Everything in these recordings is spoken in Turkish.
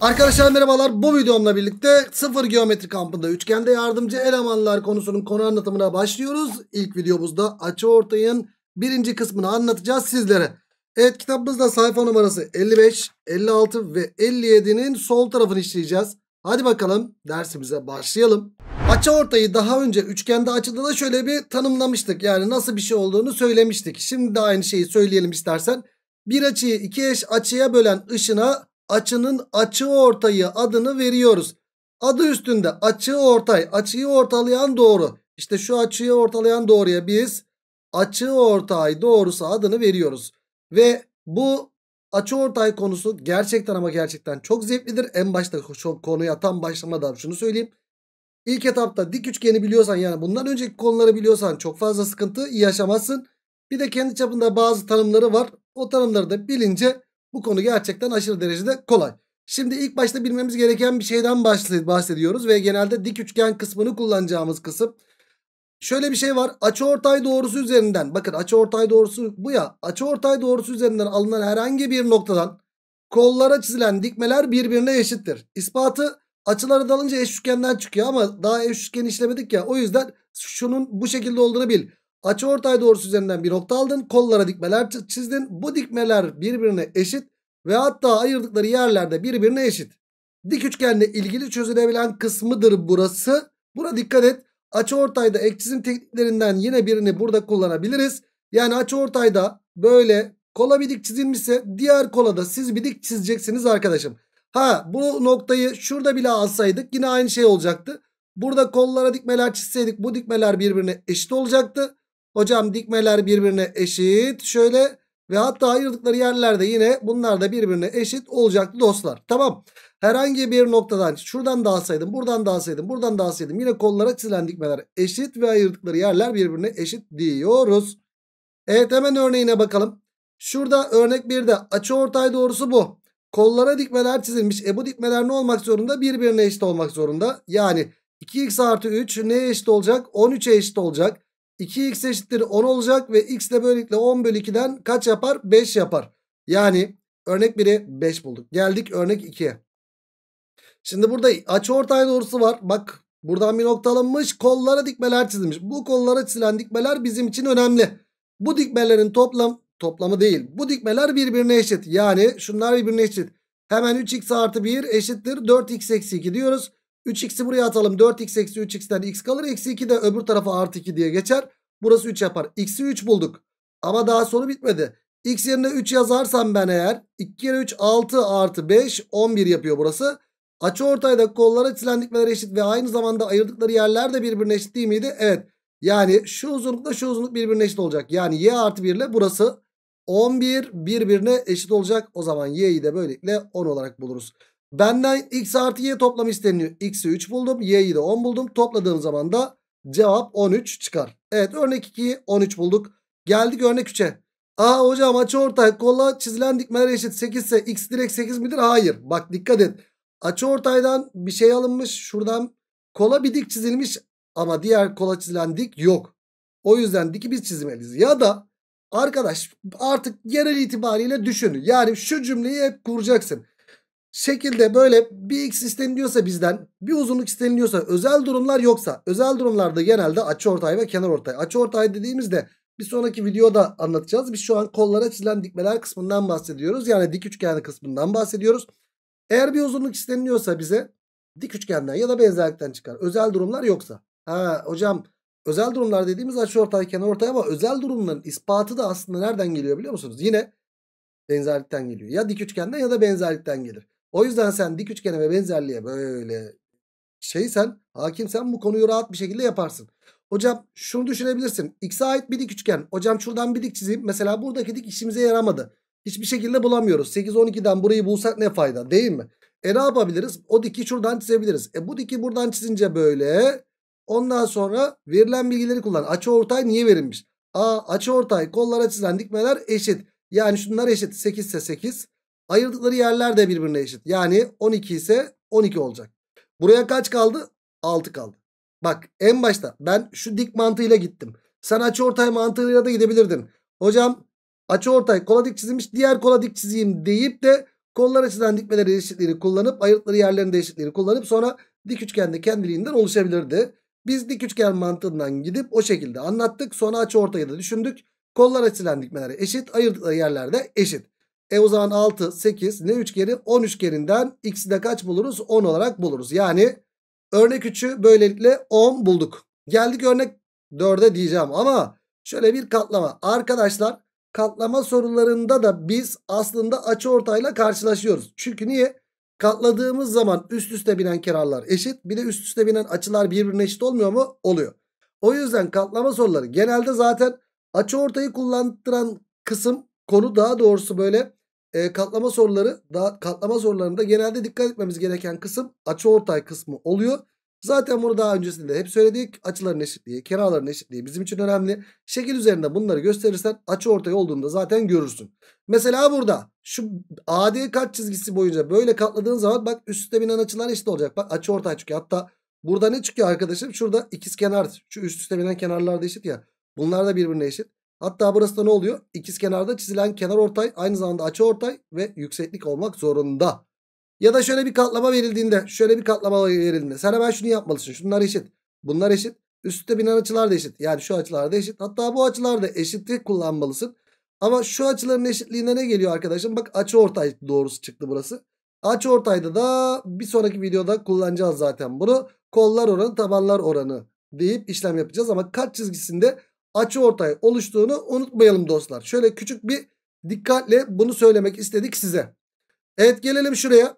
Arkadaşlar merhabalar bu videomla birlikte sıfır geometri kampında üçgende yardımcı elemanlar konusunun konu anlatımına başlıyoruz. İlk videomuzda açı ortayın birinci kısmını anlatacağız sizlere. Evet kitabımızda sayfa numarası 55, 56 ve 57'nin sol tarafını işleyeceğiz. Hadi bakalım dersimize başlayalım. Açı ortayı daha önce üçgende açıda da şöyle bir tanımlamıştık. Yani nasıl bir şey olduğunu söylemiştik. Şimdi de aynı şeyi söyleyelim istersen. Bir açıyı iki eş açıya bölen ışına açının açı ortayı adını veriyoruz. Adı üstünde açı ortay. Açıyı ortalayan doğru. İşte şu açıyı ortalayan doğruya biz açı ortay doğrusu adını veriyoruz. Ve bu açı ortay konusu gerçekten ama gerçekten çok zevklidir. En başta konuya tam başlamadan şunu söyleyeyim. İlk etapta dik üçgeni biliyorsan yani bundan önceki konuları biliyorsan çok fazla sıkıntı yaşamazsın. Bir de kendi çapında bazı tanımları var. O tanımları da bilince bu konu gerçekten aşırı derecede kolay. Şimdi ilk başta bilmemiz gereken bir şeyden bahsediyoruz ve genelde dik üçgen kısmını kullanacağımız kısım. Şöyle bir şey var. Açıortay doğrusu üzerinden bakın açıortay doğrusu bu ya. Açıortay doğrusu üzerinden alınan herhangi bir noktadan kollara çizilen dikmeler birbirine eşittir. İspatı açıları dalınca eş üçgenden çıkıyor ama daha eş üçgen işlemedik ya. O yüzden şunun bu şekilde olduğunu bil. Açı ortay doğrusu üzerinden bir nokta aldın. Kollara dikmeler çizdin. Bu dikmeler birbirine eşit ve hatta ayırdıkları yerlerde birbirine eşit. Dik üçgenle ilgili çözülebilen kısmıdır burası. Buna dikkat et. Açı ortayda ek çizim tekniklerinden yine birini burada kullanabiliriz. Yani açı ortayda böyle kola bir dik çizilmişse diğer kola da siz bir dik çizeceksiniz arkadaşım. Ha bu noktayı şurada bile alsaydık yine aynı şey olacaktı. Burada kollara dikmeler çizseydik bu dikmeler birbirine eşit olacaktı. Hocam dikmeler birbirine eşit. Şöyle ve hatta ayırdıkları yerlerde yine bunlar da birbirine eşit olacaktı dostlar. Tamam. Herhangi bir noktadan şuradan da alsaydım, buradan da alsaydım, buradan da alsaydım yine kollara çizilen dikmeler eşit ve ayırdıkları yerler birbirine eşit diyoruz. Evet hemen örneğine bakalım. Şurada örnek 1'de açı ortay doğrusu bu. Kollara dikmeler çizilmiş. E bu dikmeler ne olmak zorunda? Birbirine eşit olmak zorunda. Yani 2x artı 3 neye eşit olacak? 13'e eşit olacak. 2x eşittir 10 olacak ve x de böylelikle 10 bölü 2'den kaç yapar? 5 yapar. Yani örnek 1'e 5 bulduk. Geldik örnek 2'ye. Şimdi burada açı ortay doğrusu var. Bak buradan bir nokta alınmış. Kollara dikmeler çizilmiş. Bu kollara çizilen dikmeler bizim için önemli. Bu dikmelerin toplam toplamı değil. Bu dikmeler birbirine eşit. Yani şunlar birbirine eşit. Hemen 3x artı 1 eşittir 4x eksi 2 diyoruz. 3x'i buraya atalım. 4x eksi 3x'ten x kalır. Eksi 2 de öbür tarafa artı 2 diye geçer. Burası 3 yapar. X'i 3 bulduk. Ama daha sonu bitmedi. X yerine 3 yazarsam ben eğer 2 kere 3 6 artı 5 11 yapıyor burası. Açı ortayda kollara çizilen eşit ve aynı zamanda ayırdıkları yerler de birbirine eşit değil miydi? Evet. Yani şu uzunlukla şu uzunluk birbirine eşit olacak. Yani y artı 1 ile burası 11 birbirine eşit olacak. O zaman y'yi de böylelikle 10 olarak buluruz. Benden x artı y toplam isteniyor. x'i 3 buldum. y'yi de 10 buldum. Topladığım zaman da cevap 13 çıkar. Evet örnek 2'yi 13 bulduk. Geldik örnek 3'e. Aa hocam ortay kola çizilen dikmeler eşit 8 ise x direkt 8 midir? Hayır. Bak dikkat et. ortaydan bir şey alınmış. Şuradan kola bir dik çizilmiş ama diğer kola çizilen dik yok. O yüzden diki biz çizmeliyiz. Ya da arkadaş artık genel itibariyle düşün. Yani şu cümleyi hep kuracaksın şekilde böyle bir x isteniliyorsa bizden bir uzunluk isteniliyorsa özel durumlar yoksa özel durumlarda genelde açı ortay ve kenar ortay. Açı ortay dediğimizde bir sonraki videoda anlatacağız. Biz şu an kollara çizilen dikmeler kısmından bahsediyoruz. Yani dik üçgen kısmından bahsediyoruz. Eğer bir uzunluk isteniliyorsa bize dik üçgenden ya da benzerlikten çıkar. Özel durumlar yoksa. Ha hocam özel durumlar dediğimiz açı ortay kenar ortay ama özel durumların ispatı da aslında nereden geliyor biliyor musunuz? Yine benzerlikten geliyor. Ya dik üçgenden ya da benzerlikten gelir. O yüzden sen dik üçgene ve benzerliğe böyle şeysen hakimsen bu konuyu rahat bir şekilde yaparsın. Hocam şunu düşünebilirsin. X'e ait bir dik üçgen. Hocam şuradan bir dik çizeyim. Mesela buradaki dik işimize yaramadı. Hiçbir şekilde bulamıyoruz. 8-12'den burayı bulsak ne fayda değil mi? E ne yapabiliriz? O diki şuradan çizebiliriz. E bu diki buradan çizince böyle. Ondan sonra verilen bilgileri kullan. Açı ortay niye verilmiş? A açı ortay kollara çizilen dikmeler eşit. Yani şunlar eşit. 8 ise 8. Ayırdıkları yerler de birbirine eşit. Yani 12 ise 12 olacak. Buraya kaç kaldı? 6 kaldı. Bak en başta ben şu dik mantığıyla gittim. Sen açıortay mantığıyla da gidebilirdin. Hocam açıortay kola dik çizilmiş diğer kola dik çizeyim deyip de kollara çizilen dikmeleri eşitliğini kullanıp ayırtları yerlerinde eşitliğini kullanıp sonra dik üçgende kendiliğinden oluşabilirdi. Biz dik üçgen mantığından gidip o şekilde anlattık. Sonra açıortayı da düşündük. Kollar açılan dikmeler eşit, ayırdıkları yerler de eşit. E o zaman 6, 8 ne üçgeni? 10 üçgeninden x'i de kaç buluruz? 10 olarak buluruz. Yani örnek 3'ü böylelikle 10 bulduk. Geldik örnek 4'e diyeceğim ama şöyle bir katlama. Arkadaşlar katlama sorularında da biz aslında açı ortayla karşılaşıyoruz. Çünkü niye? Katladığımız zaman üst üste binen kenarlar eşit. Bir de üst üste binen açılar birbirine eşit olmuyor mu? Oluyor. O yüzden katlama soruları genelde zaten açı ortayı kullandıran kısım konu daha doğrusu böyle e, katlama soruları da katlama sorularında genelde dikkat etmemiz gereken kısım açı ortay kısmı oluyor. Zaten bunu daha öncesinde hep söyledik. Açıların eşitliği, kenarların eşitliği bizim için önemli. Şekil üzerinde bunları gösterirsen açı ortay olduğunda zaten görürsün. Mesela burada şu AD kat çizgisi boyunca böyle katladığın zaman bak üstte binen açılar eşit olacak. Bak açı ortay çıkıyor. Hatta burada ne çıkıyor arkadaşım? Şurada ikiz kenar. Şu üst üste binen kenarlar da eşit ya. Bunlar da birbirine eşit. Hatta burası da ne oluyor? İkiz kenarda çizilen kenar ortay aynı zamanda açı ortay ve yükseklik olmak zorunda. Ya da şöyle bir katlama verildiğinde şöyle bir katlama verildiğinde sen hemen şunu yapmalısın. Şunlar eşit. Bunlar eşit. Üstte binen açılar da eşit. Yani şu açılar da eşit. Hatta bu açılar da eşitlik kullanmalısın. Ama şu açıların eşitliğine ne geliyor arkadaşım? Bak açı ortay doğrusu çıktı burası. Açı ortayda da bir sonraki videoda kullanacağız zaten bunu. Kollar oranı tabanlar oranı deyip işlem yapacağız. Ama kat çizgisinde açı ortay oluştuğunu unutmayalım dostlar. Şöyle küçük bir dikkatle bunu söylemek istedik size. Evet gelelim şuraya.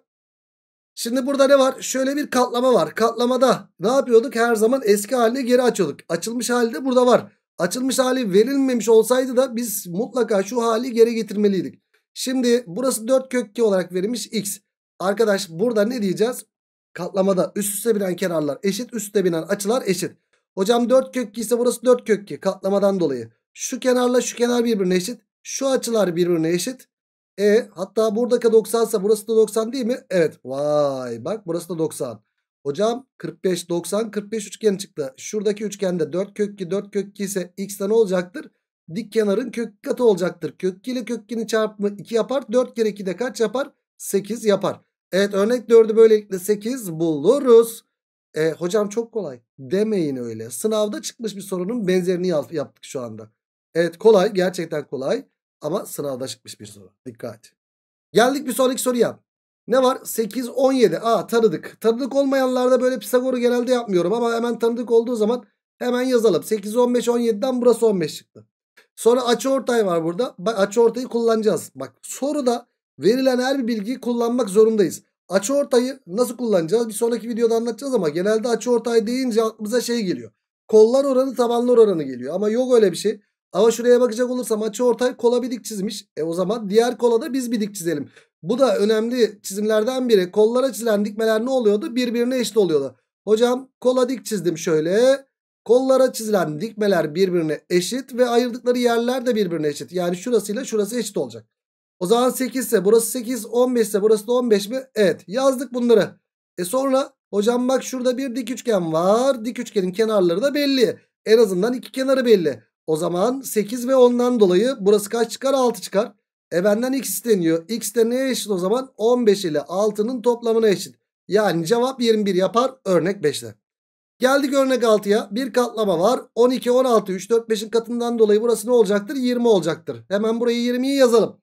Şimdi burada ne var? Şöyle bir katlama var. Katlamada ne yapıyorduk? Her zaman eski haline geri açıyorduk. Açılmış halde burada var. Açılmış hali verilmemiş olsaydı da biz mutlaka şu hali geri getirmeliydik. Şimdi burası 4 kök 2 olarak verilmiş x. Arkadaş burada ne diyeceğiz? Katlamada üst üste binen kenarlar eşit. üst üste binen açılar eşit. Hocam 4 kök 2 ise burası 4 kök 2 katlamadan dolayı. Şu kenarla şu kenar birbirine eşit. Şu açılar birbirine eşit. E hatta buradaki 90 ise burası da 90 değil mi? Evet. Vay bak burası da 90. Hocam 45 90 45 üçgen çıktı. Şuradaki üçgende 4 kök 2 4 kök 2 ise x'te ne olacaktır? Dik kenarın kök katı olacaktır. Kök 2 ile kök 2'nin çarpımı 2 yapar. 4 kere 2 de kaç yapar? 8 yapar. Evet örnek 4'ü böylelikle 8 buluruz. E, hocam çok kolay demeyin öyle. Sınavda çıkmış bir sorunun benzerini yaptık şu anda. Evet kolay gerçekten kolay ama sınavda çıkmış bir soru. Dikkat. Geldik bir sonraki soruya. Ne var? 8, 17. Aa tanıdık. Tanıdık olmayanlarda böyle Pisagor'u genelde yapmıyorum ama hemen tanıdık olduğu zaman hemen yazalım. 8, 15, 17'den burası 15 çıktı. Sonra açı ortay var burada. Bak, ortayı kullanacağız. Bak soruda verilen her bir bilgiyi kullanmak zorundayız. Açı ortayı nasıl kullanacağız? Bir sonraki videoda anlatacağız ama genelde açı ortay deyince aklımıza şey geliyor. Kollar oranı tabanlar oranı geliyor. Ama yok öyle bir şey. Ama şuraya bakacak olursam açı ortay kola bir dik çizmiş. E o zaman diğer kola da biz bir dik çizelim. Bu da önemli çizimlerden biri. Kollara çizilen dikmeler ne oluyordu? Birbirine eşit oluyordu. Hocam kola dik çizdim şöyle. Kollara çizilen dikmeler birbirine eşit ve ayırdıkları yerler de birbirine eşit. Yani şurasıyla şurası eşit olacak. O zaman 8 ise burası 8 15 ise burası da 15 mi? Evet yazdık bunları. E sonra hocam bak şurada bir dik üçgen var. Dik üçgenin kenarları da belli. En azından iki kenarı belli. O zaman 8 ve 10'dan dolayı burası kaç çıkar? 6 çıkar. E benden x isteniyor. X de neye eşit o zaman? 15 ile 6'nın toplamına eşit. Yani cevap 21 yapar örnek 5'te. Geldik örnek 6'ya. Bir katlama var. 12, 16, 3, 4, 5'in katından dolayı burası ne olacaktır? 20 olacaktır. Hemen burayı 20'yi yazalım.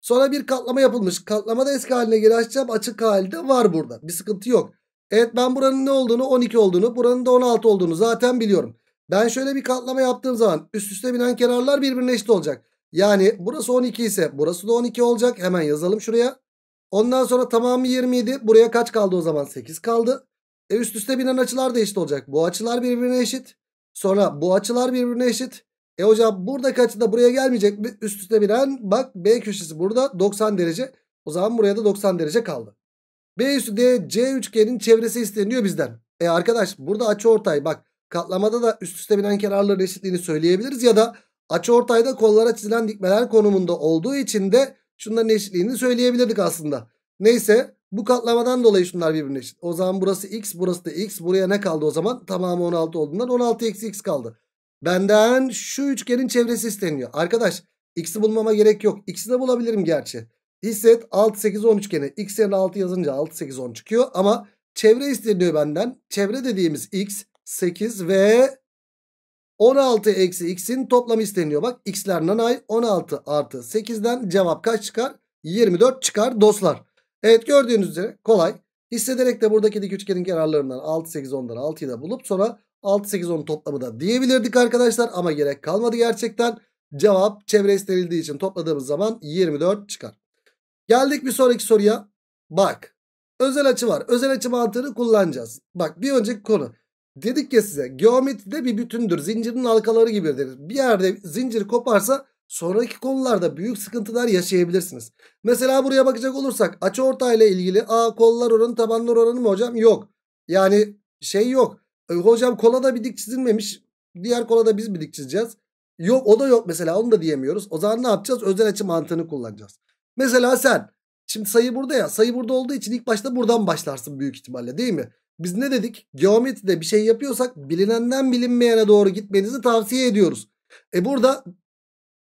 Sonra bir katlama yapılmış. Katlama da eski haline geri açacağım. Açık halde var burada. Bir sıkıntı yok. Evet ben buranın ne olduğunu 12 olduğunu buranın da 16 olduğunu zaten biliyorum. Ben şöyle bir katlama yaptığım zaman üst üste binen kenarlar birbirine eşit olacak. Yani burası 12 ise burası da 12 olacak. Hemen yazalım şuraya. Ondan sonra tamamı 27. Buraya kaç kaldı o zaman? 8 kaldı. E üst üste binen açılar da eşit olacak. Bu açılar birbirine eşit. Sonra bu açılar birbirine eşit. E hocam burada açı da buraya gelmeyecek mi? Üst üste binen bak B köşesi burada 90 derece. O zaman buraya da 90 derece kaldı. B üstü D C üçgenin çevresi isteniyor bizden. E arkadaş burada açı ortay bak katlamada da üst üste binen kenarların eşitliğini söyleyebiliriz ya da açı ortayda kollara çizilen dikmeler konumunda olduğu için de şunların eşitliğini söyleyebilirdik aslında. Neyse bu katlamadan dolayı şunlar birbirine eşit. O zaman burası x burası da x buraya ne kaldı o zaman? Tamamı 16 olduğundan 16 eksi x kaldı. Benden şu üçgenin çevresi isteniyor. Arkadaş x'i bulmama gerek yok. X'i de bulabilirim gerçi. Hisset 6 8 10 üçgeni. X yerine 6 yazınca 6 8 10 çıkıyor ama çevre isteniyor benden. Çevre dediğimiz x 8 ve 16 eksi x'in toplamı isteniyor. Bak x'ler nanay 16 artı 8'den cevap kaç çıkar? 24 çıkar dostlar. Evet gördüğünüz üzere kolay. Hissederek de buradaki dik üçgenin kenarlarından 6 8 10'dan 6'yı da bulup sonra 6 8 10 toplamı da diyebilirdik arkadaşlar ama gerek kalmadı gerçekten. Cevap çevre istenildiği için topladığımız zaman 24 çıkar. Geldik bir sonraki soruya. Bak özel açı var. Özel açı mantığını kullanacağız. Bak bir önceki konu. Dedik ya size geometride bir bütündür. Zincirin halkaları gibidir. Bir yerde zincir koparsa sonraki konularda büyük sıkıntılar yaşayabilirsiniz. Mesela buraya bakacak olursak açı ortayla ilgili a kollar oranı tabanlar oranı mı hocam? Yok. Yani şey yok. E, hocam da bir dik çizilmemiş. Diğer kola da biz bir dik çizeceğiz. Yok o da yok mesela onu da diyemiyoruz. O zaman ne yapacağız? Özel açı mantığını kullanacağız. Mesela sen şimdi sayı burada ya sayı burada olduğu için ilk başta buradan başlarsın büyük ihtimalle değil mi? Biz ne dedik? Geometride bir şey yapıyorsak bilinenden bilinmeyene doğru gitmenizi tavsiye ediyoruz. E burada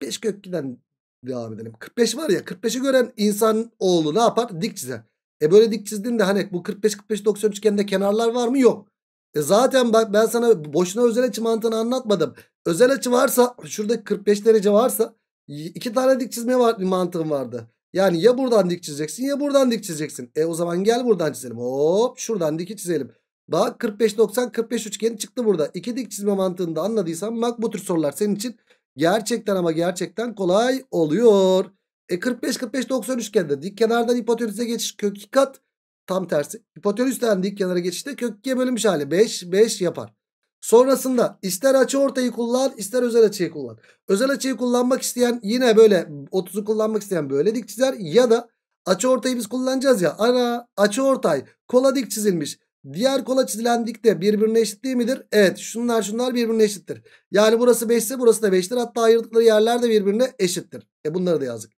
5 kökten devam edelim. 45 var ya 45'i gören insan oğlu ne yapar? Dik çizer. E böyle dik çizdiğinde hani bu 45 45 90 üçgeninde kenarlar var mı? Yok. E zaten bak ben sana boşuna özel açı mantığını anlatmadım. Özel açı varsa şurada 45 derece varsa iki tane dik çizme var, mantığım vardı. Yani ya buradan dik çizeceksin ya buradan dik çizeceksin. E o zaman gel buradan çizelim. Hop şuradan diki çizelim. Bak 45-90-45 üçgeni çıktı burada. İki dik çizme mantığını da anladıysan bak bu tür sorular senin için gerçekten ama gerçekten kolay oluyor. E 45-45-90 üçgende dik kenardan hipotenüse geçiş kök kat Tam tersi. hipotenüs dik kenara geçişte kök 2'ye bölünmüş hali 5 5 yapar. Sonrasında ister açı ortayı kullan ister özel açıyı kullan. Özel açıyı kullanmak isteyen yine böyle 30'u kullanmak isteyen böyle dik çizer ya da açı ortayı biz kullanacağız ya. Ana açı ortay kola dik çizilmiş. Diğer kola çizilen dik de birbirine eşit değil midir? Evet şunlar şunlar birbirine eşittir. Yani burası 5 ise burası da 5'tir. Hatta ayırdıkları yerler de birbirine eşittir. E bunları da yazdık.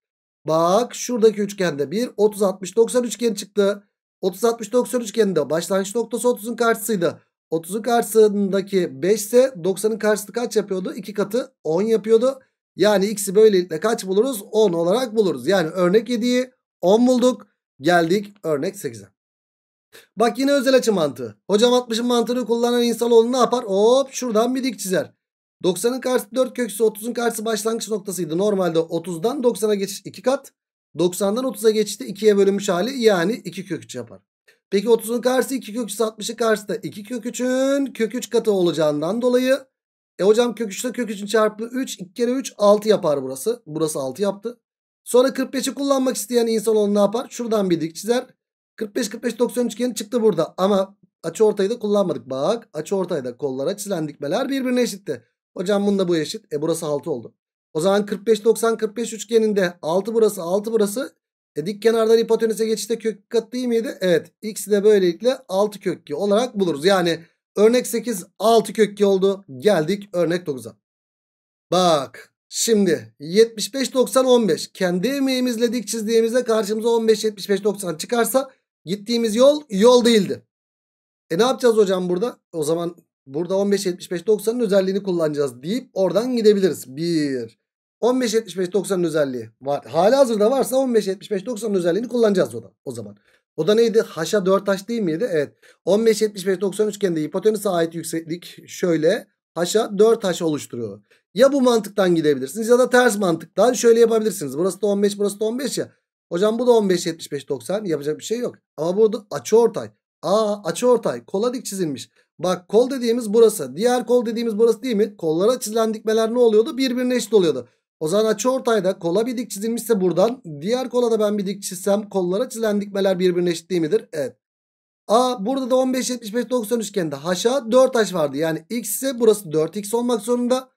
Bak şuradaki üçgende 1 30 60 90 üçgen çıktı. 30 60 90 üçgeninde başlangıç noktası 30'un karşısıydı. 30'un karşısındaki 5 ise 90'ın karşısı kaç yapıyordu? 2 katı 10 yapıyordu. Yani x'i böylelikle kaç buluruz? 10 olarak buluruz. Yani örnek 7'yi 10 bulduk. Geldik örnek 8'e. Bak yine özel açı mantığı. Hocam 60'ın mantığını kullanan insanoğlu ne yapar? Hop şuradan bir dik çizer. 90'ın karşısı 4 köküsü 30'un karşısı başlangıç noktasıydı. Normalde 30'dan 90'a geçiş 2 kat. 90'dan 30'a geçti 2'ye bölünmüş hali yani 2 kök 3 yapar. Peki 30'un karşısı 2 kök 3 60'ın karşısı da 2 kök 3'ün kök 3 katı olacağından dolayı e hocam kök 3 ile kök 3'ün çarpı 3 2 kere 3 6 yapar burası. Burası 6 yaptı. Sonra 45'i kullanmak isteyen insan onu ne yapar? Şuradan bir dik çizer. 45 45 90 üçgeni çıktı burada ama açı ortayı da kullanmadık. Bak açı ortayda kollara çizilen dikmeler birbirine eşitti. Hocam bunda bu eşit. E burası 6 oldu. O zaman 45 90 45 üçgeninde 6 burası 6 burası. E, dik kenardan hipotenüse geçişte kök kat değil miydi? Evet. X'i de böylelikle 6 kök 2 olarak buluruz. Yani örnek 8 6 kök 2 oldu. Geldik örnek 9'a. Bak şimdi 75 90 15 kendi emeğimizle dik çizdiğimizde karşımıza 15 75 90 çıkarsa gittiğimiz yol yol değildi. E ne yapacağız hocam burada? O zaman burada 15 75 90'ın özelliğini kullanacağız deyip oradan gidebiliriz. 1 15.75.90'ın özelliği var. Hala hazırda varsa 15.75.90'ın özelliğini kullanacağız o, da, o zaman. O da neydi? Haşa 4 haş değil miydi? Evet. 15-75-90 üçgende hipotenüse ait yükseklik şöyle haşa 4 haş oluşturuyor. Ya bu mantıktan gidebilirsiniz ya da ters mantıktan şöyle yapabilirsiniz. Burası da 15 burası da 15 ya. Hocam bu da 15 75 90 yapacak bir şey yok. Ama burada açı ortay. Aa açı ortay kola dik çizilmiş. Bak kol dediğimiz burası. Diğer kol dediğimiz burası değil mi? Kollara çizilen dikmeler ne oluyordu? Birbirine eşit oluyordu. O zaman açı ortayda kola bir dik çizilmişse buradan diğer kola da ben bir dik çizsem kollara çizilen dikmeler birbirine eşit değil midir? Evet. A burada da 15 75 90 üçgende haşa 4 haş vardı. Yani x ise burası 4x olmak zorunda.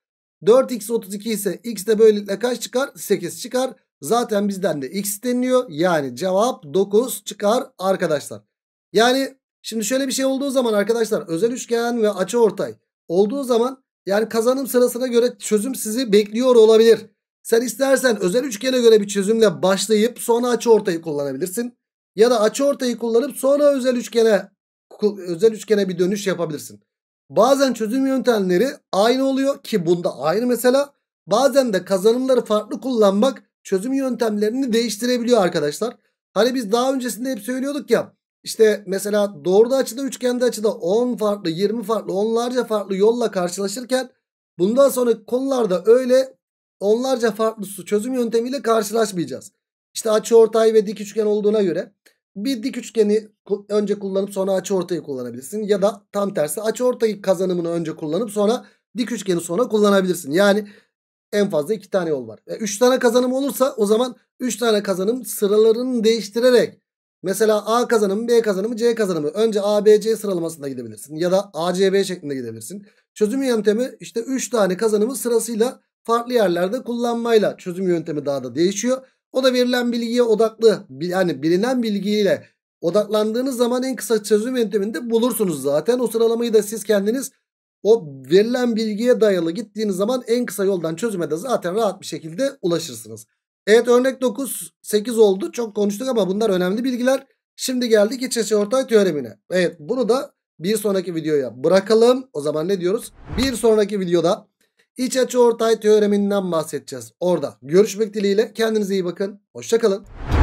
4x 32 ise x de böylelikle kaç çıkar? 8 çıkar. Zaten bizden de x deniliyor. Yani cevap 9 çıkar arkadaşlar. Yani şimdi şöyle bir şey olduğu zaman arkadaşlar özel üçgen ve açı ortay olduğu zaman yani kazanım sırasına göre çözüm sizi bekliyor olabilir. Sen istersen özel üçgene göre bir çözümle başlayıp sonra açı ortayı kullanabilirsin. Ya da açı ortayı kullanıp sonra özel üçgene özel üçgene bir dönüş yapabilirsin. Bazen çözüm yöntemleri aynı oluyor ki bunda aynı mesela. Bazen de kazanımları farklı kullanmak çözüm yöntemlerini değiştirebiliyor arkadaşlar. Hani biz daha öncesinde hep söylüyorduk ya işte mesela doğru açıda üçgende açıda 10 farklı 20 farklı onlarca farklı yolla karşılaşırken bundan sonra konularda öyle onlarca farklı su çözüm yöntemiyle karşılaşmayacağız. İşte açı ortay ve dik üçgen olduğuna göre bir dik üçgeni önce kullanıp sonra açı ortayı kullanabilirsin. Ya da tam tersi açı ortayı kazanımını önce kullanıp sonra dik üçgeni sonra kullanabilirsin. Yani en fazla iki tane yol var. e, üç tane kazanım olursa o zaman üç tane kazanım sıralarını değiştirerek Mesela A kazanımı, B kazanımı, C kazanımı. Önce A, B, C sıralamasında gidebilirsin. Ya da A, C, B şeklinde gidebilirsin. Çözüm yöntemi işte 3 tane kazanımı sırasıyla farklı yerlerde kullanmayla çözüm yöntemi daha da değişiyor. O da verilen bilgiye odaklı yani bilinen bilgiyle odaklandığınız zaman en kısa çözüm yönteminde bulursunuz zaten. O sıralamayı da siz kendiniz o verilen bilgiye dayalı gittiğiniz zaman en kısa yoldan çözüme de zaten rahat bir şekilde ulaşırsınız. Evet örnek 9 8 oldu. Çok konuştuk ama bunlar önemli bilgiler. Şimdi geldik iç açı ortay teoremine. Evet bunu da bir sonraki videoya bırakalım. O zaman ne diyoruz? Bir sonraki videoda iç açı ortay teoreminden bahsedeceğiz. Orada görüşmek dileğiyle kendinize iyi bakın. Hoşçakalın.